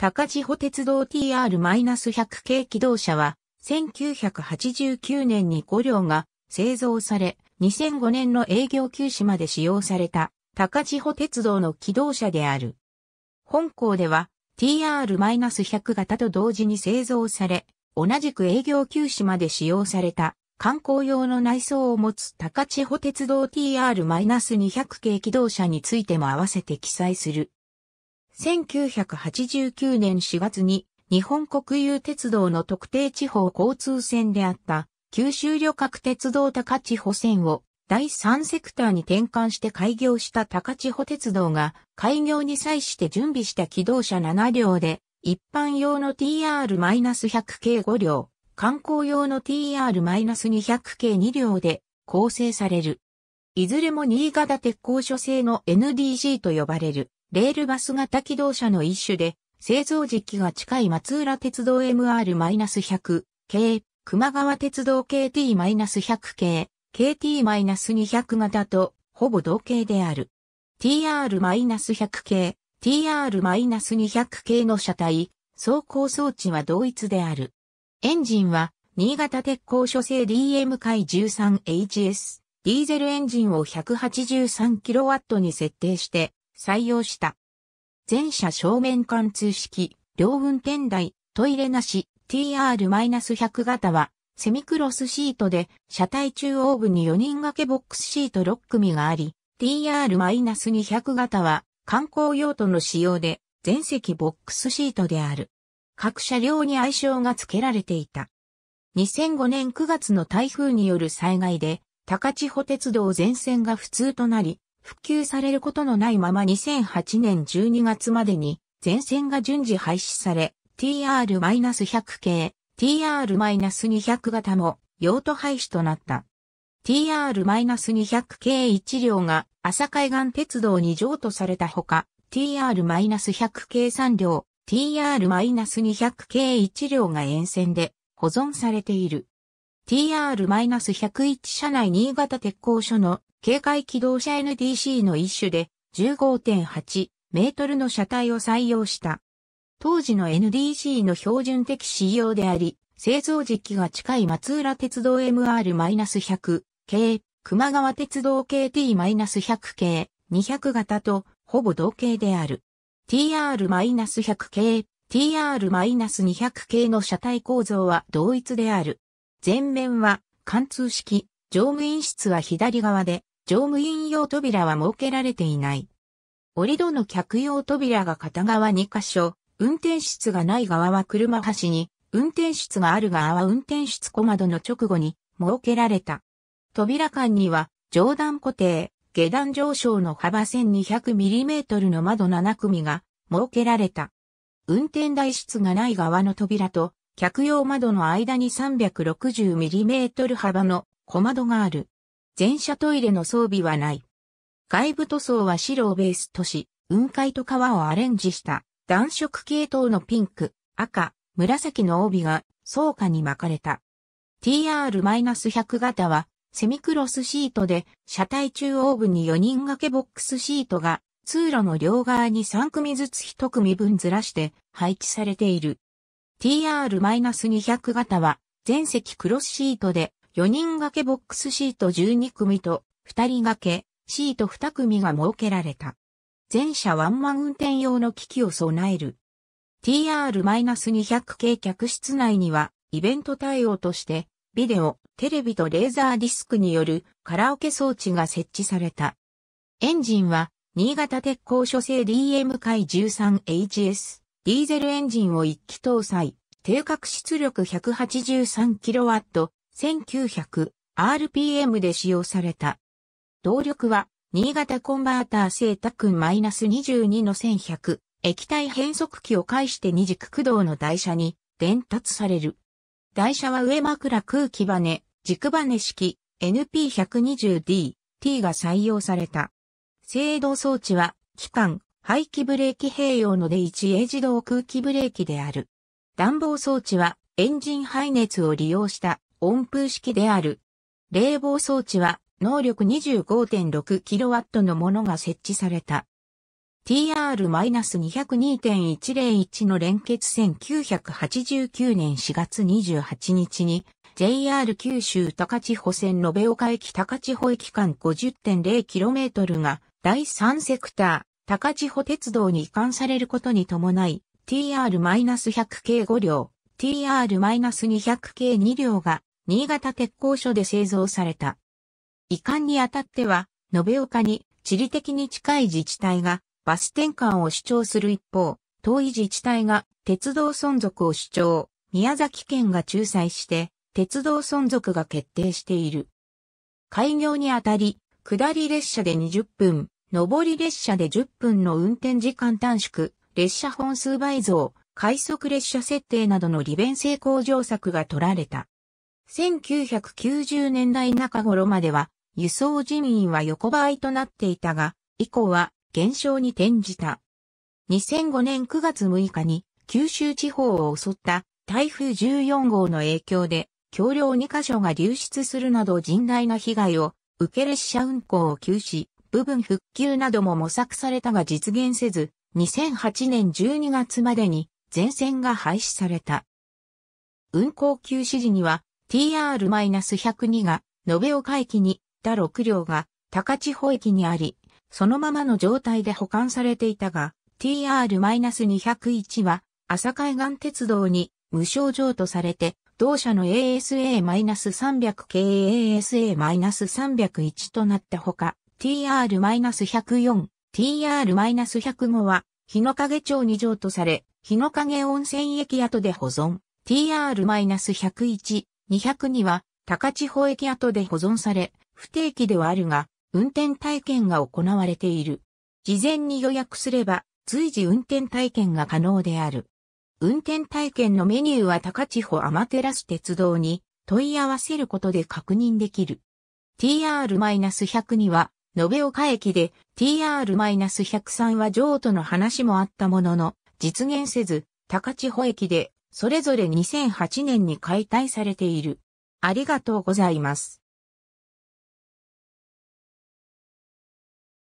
高千穂鉄道 TR-100 系機動車は、1989年に5両が製造され、2005年の営業休止まで使用された高千穂鉄道の機動車である。本校では TR-100 型と同時に製造され、同じく営業休止まで使用された観光用の内装を持つ高千穂鉄道 TR-200 系機動車についても合わせて記載する。1989年4月に日本国有鉄道の特定地方交通線であった九州旅客鉄道高千穂線を第3セクターに転換して開業した高千穂鉄道が開業に際して準備した機動車7両で一般用の TR-100 k 5両、観光用の TR-200 k 2両で構成される。いずれも新潟鉄工所製の NDG と呼ばれる。レールバス型機動車の一種で、製造時期が近い松浦鉄道 MR-100 系、熊川鉄道 KT-100 系、KT-200 型とほぼ同型である。TR-100 系、TR-200 系の車体、走行装置は同一である。エンジンは、新潟鉄工所製 DM 回 13HS、ディーゼルエンジンを 183kW に設定して、採用した。全車正面貫通式、両運転台、トイレなし、TR-100 型は、セミクロスシートで、車体中央部に4人掛けボックスシート6組があり、TR-200 型は、観光用途の仕様で、全席ボックスシートである。各車両に愛称が付けられていた。2005年9月の台風による災害で、高千穂鉄道全線が不通となり、復旧されることのないまま2008年12月までに全線が順次廃止され、TR-100 系、TR-200 型も用途廃止となった。TR-200 系1両が朝海岸鉄道に譲渡されたほか、TR-100 系3両、TR-200 系1両が沿線で保存されている。TR-101 社内新潟鉄工所の警戒機動車 NDC の一種で15.8メートルの車体を採用した。当時の NDC の標準的仕様であり、製造時期が近い松浦鉄道 MR-100 系、熊川鉄道 KT-100 系、200型とほぼ同型である。TR-100 系、TR-200 系の車体構造は同一である。前面は貫通式、乗務員室は左側で、乗務員用扉は設けられていない。折戸の客用扉が片側2箇所、運転室がない側は車端に、運転室がある側は運転室小窓の直後に設けられた。扉間には上段固定、下段上昇の幅 1200mm の窓7組が設けられた。運転台室がない側の扉と客用窓の間に 360mm 幅の小窓がある。全車トイレの装備はない。外部塗装は白をベースとし、雲海と皮をアレンジした暖色系統のピンク、赤、紫の帯が草下に巻かれた。TR-100 型はセミクロスシートで車体中央部に4人掛けボックスシートが通路の両側に3組ずつ1組分ずらして配置されている。TR-200 型は全席クロスシートで4人掛けボックスシート12組と2人掛けシート2組が設けられた。全車ワンマン運転用の機器を備える。TR-200 系客室内にはイベント対応としてビデオ、テレビとレーザーディスクによるカラオケ装置が設置された。エンジンは新潟鉄工所製 DM 回 13HS ディーゼルエンジンを1機搭載、定格出力 183kW、1900 RPM で使用された。動力は、新潟コンバーターセータ君 -22 の1100、液体変速機を介して二軸駆動の台車に伝達される。台車は上枕空気バネ、軸バネ式 NP120D、T が採用された。制動装置は、機関、排気ブレーキ併用ので一 a 自動空気ブレーキである。暖房装置は、エンジン排熱を利用した温風式である。冷房装置は能力 25.6kW のものが設置された。TR-202.101 の連結1989年4月28日に JR 九州高千穂線延岡駅高千穂駅間 50.0km が第3セクター高千穂鉄道に移管されることに伴い TR-100 系5両、TR-200 系2両が新潟鉄工所で製造された。遺憾にあたっては、延岡に地理的に近い自治体がバス転換を主張する一方、遠い自治体が鉄道存続を主張、宮崎県が仲裁して、鉄道存続が決定している。開業にあたり、下り列車で20分、上り列車で10分の運転時間短縮、列車本数倍増、快速列車設定などの利便性向上策が取られた。1990年代中頃までは輸送人員は横ばいとなっていたが、以降は減少に転じた。2005年9月6日に九州地方を襲った台風14号の影響で橋梁2カ所が流出するなど甚大な被害を受け列車運行を休止、部分復旧なども模索されたが実現せず、2008年12月までに全線が廃止された。運行休止時には TR-102 が、延岡駅に、だ6両が、高千穂駅にあり、そのままの状態で保管されていたが、TR-201 は、朝海岸鉄道に無償譲渡されて、同社の ASA-300 k ASA-301 となったほか、TR-104、TR-105 は、日の影町に譲渡され、日の影温泉駅跡で保存。TR-101、2 0には高千穂駅跡で保存され、不定期ではあるが、運転体験が行われている。事前に予約すれば、随時運転体験が可能である。運転体験のメニューは高千穂アマテラス鉄道に問い合わせることで確認できる。TR-100 には、延岡駅で TR-103 は譲渡の話もあったものの、実現せず、高千穂駅でそれぞれ2008年に解体されている。ありがとうございます。